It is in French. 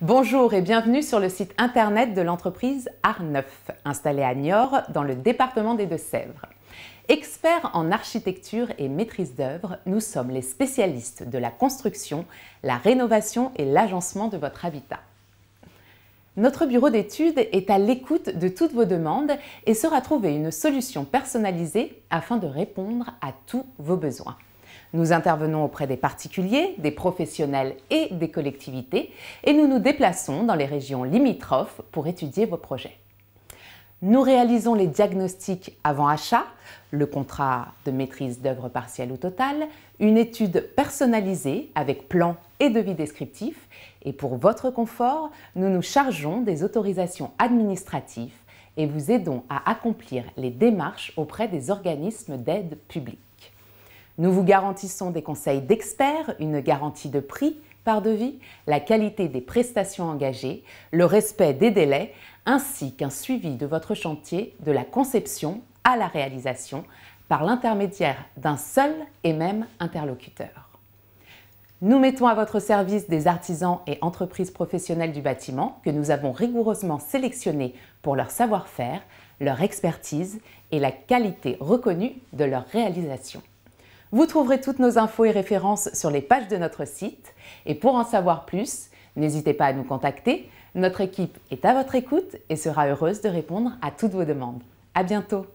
Bonjour et bienvenue sur le site internet de l'entreprise Arneuf, installée à Niort dans le département des Deux-Sèvres. Experts en architecture et maîtrise d'œuvre, nous sommes les spécialistes de la construction, la rénovation et l'agencement de votre habitat. Notre bureau d'études est à l'écoute de toutes vos demandes et sera trouver une solution personnalisée afin de répondre à tous vos besoins. Nous intervenons auprès des particuliers, des professionnels et des collectivités et nous nous déplaçons dans les régions limitrophes pour étudier vos projets. Nous réalisons les diagnostics avant achat, le contrat de maîtrise d'œuvre partielle ou totale, une étude personnalisée avec plan et devis descriptif. Et pour votre confort, nous nous chargeons des autorisations administratives et vous aidons à accomplir les démarches auprès des organismes d'aide publique. Nous vous garantissons des conseils d'experts, une garantie de prix par devis, la qualité des prestations engagées, le respect des délais, ainsi qu'un suivi de votre chantier de la conception à la réalisation par l'intermédiaire d'un seul et même interlocuteur. Nous mettons à votre service des artisans et entreprises professionnelles du bâtiment que nous avons rigoureusement sélectionnés pour leur savoir-faire, leur expertise et la qualité reconnue de leur réalisation. Vous trouverez toutes nos infos et références sur les pages de notre site. Et pour en savoir plus, n'hésitez pas à nous contacter. Notre équipe est à votre écoute et sera heureuse de répondre à toutes vos demandes. À bientôt!